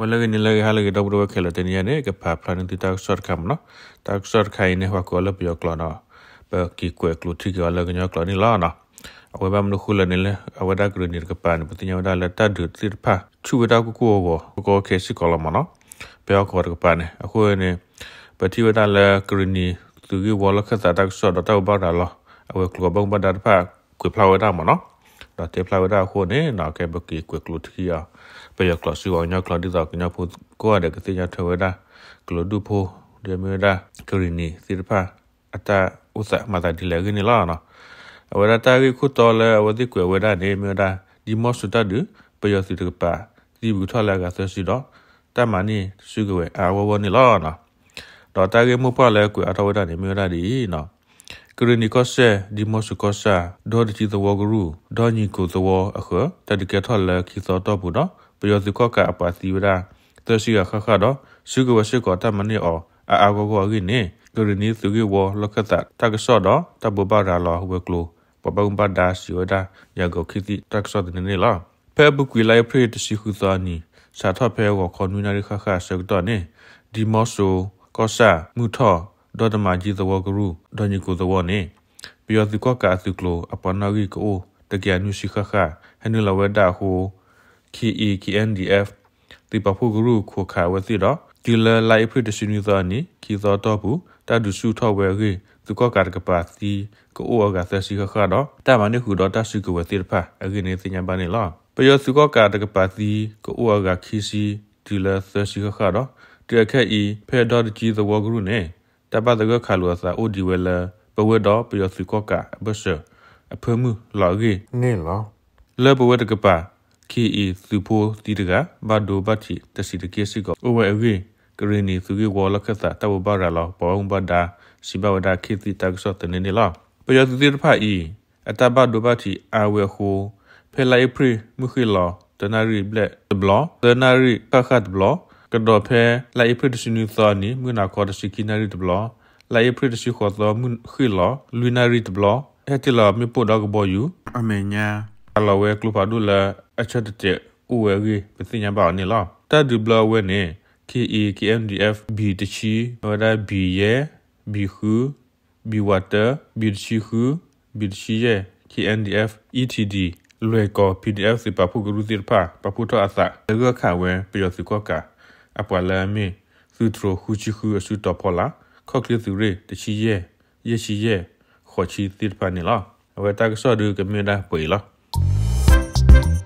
ဝလကနီလကဟာလကဒဘရဝခဲလတနီယနေကဖာဖလန်တီတက်ဆော့ကမ်နော်တက်ဆော့ခိုင်နေဟကောလပယောကလနာပကီကွဲကလူတီကလကညကလနီလာနာအဝဘမ်နခုလနီလအဝဒကရနီကပန်ပတိညဝဒလတဒုတိဖာချူဝဒကကိုကိုကိုခဲစီကလမနော်ပယောကောကပန်အခုနေပတိဝဒလကရနီသူကဝလခသတက်ဆော့ဒတောဘာဒါလအဝကလဘုံဘဒါဖာကွေဖလာဝဒမနော်တာတေဖလာဝဒါခိုနေနာကေဘကေကွေကလုတခီယာပေယကလစီဝညာကလဒီဇာကညာဖိုကိုရကတိညာထဝဒါကလုဒူဖိုဒေမေဒါကရီနီစီရဖာအတာဥစမတာဒီလေကနီလာနော်ဝရတာရီခုတော်လဲဝဒီကွေဝဒါနေမေဒါဒီမော့စတဒူပေယစီတကပါဒီဘူထလာကဆစီတော့တမနီစုကွေအာဝဝနီလာနော်တော့တာရီမူပါလဲကွေအတော်ဝဒါနေမေဒါဒီနော်ကရနီကောဆဲဒီမောစုကောဆာဒေါ်တီသဝဂရုဒေါ်ညီကိုသဝအခတတကထလခီစောတော့ဘူးနော်ပယောစုကောကအပါစီဝရာတရှိကခခတော့စုကဝရှိကောတမနီအောအာအာဂောဂောဂိနေကရနီစုကေဝလခတ်တကဆော့တော့တဘဘာရာလောဝကလိုပပုံပဒါစီဝဒရဂောခိတိတကဆော့ဒနေလားဖဲဘုကွေလိုက်ဖရတရှိခုသာနီစာထဖဲဝခွန်နူနာရခခဆက်တော့နေဒီမောဆိုကောဆာမူထောဒေါ်တမကြီးသဝကရုဒေါ်ညကိုသဝနေပျော်စီကောကာစုကလိုအပနာရီကိုတကယ်နုရှိခခဟန်နလဝဒါဟို KE KNDF ဒီပဖုဂရုခိုခါဝစီတော့ဒီလလိုက်ဖရီတရှိနီဇာနီခီဇောတော့ဘူးတဒုစုထောက်ဝဲရီသူကကာကပါစီကိုအောကသစီခခတော့တာမနီခုတော့တရှိကဝစီတဖာအကင်းနေစညာပါနေလားပျော်စုကကာတကပါစီကိုအောကခီစီဒီလသစီခခတော့တရခက်ဤဖဲဒေါ်ကြီးသဝဂရုနဲ့တပတ်တကခါလူအစာအိုဒီဝဲလာပဝဲတော့ပျော်စုကောကဘဆာအဖမှုလာရီနေလားလေပဝဲတကပါခီအီစုဖိုတီတကဘဒိုဘတ်ချီတစီတကေစီကောအိုဝဲအဝေးကရနီသူကဝလခသတဝဘရလာဘောင်ဘဒါစီဘဝဒါခိတိတက်ဆောတနေနေလားပျော်စုတီတဖာဤအတဘဒိုဘတ်ချီအဝဲခိုဖဲလိုက်ပရီမခီလာတနာရီဘလက်ဘလောတနာရီခခတ်ဘလောကဒေါ်ဖဲလိုက်ဖရစ်ရှိနီသောနီမြနာခေါ်တရှိကိနာရီတဘလလိုက်ဖရစ်ရှိခေါ်သောမြခီလလူနာရီတဘလဟဲတီလာမြပိုဒါကဘောယူအမေညာအလဝဲကလူပါဒူလာအချက်တဲ့ဦးဝဲကြီးပစညာပါနေလားတတ်ဒီဘလဝဲနေ KE KMDF B တချီဘာဒါ B ရဲ့ B ခု B water B တချီခု B တချီရဲ့ KNDF ETD လွယ်ကော PDF စပါဖုဂရုစီဖာပပုထအသလေကခဝဲပြောစီကောကာအပွာလာမီသူထရခုချီခုအစုတော်ပေါ်လာခေါကလီသူရေတချီရဲရရှိရဲခေါ်ချီတိပနီလာအဝဲတာကဆောဒူကမီဒါပွေလာ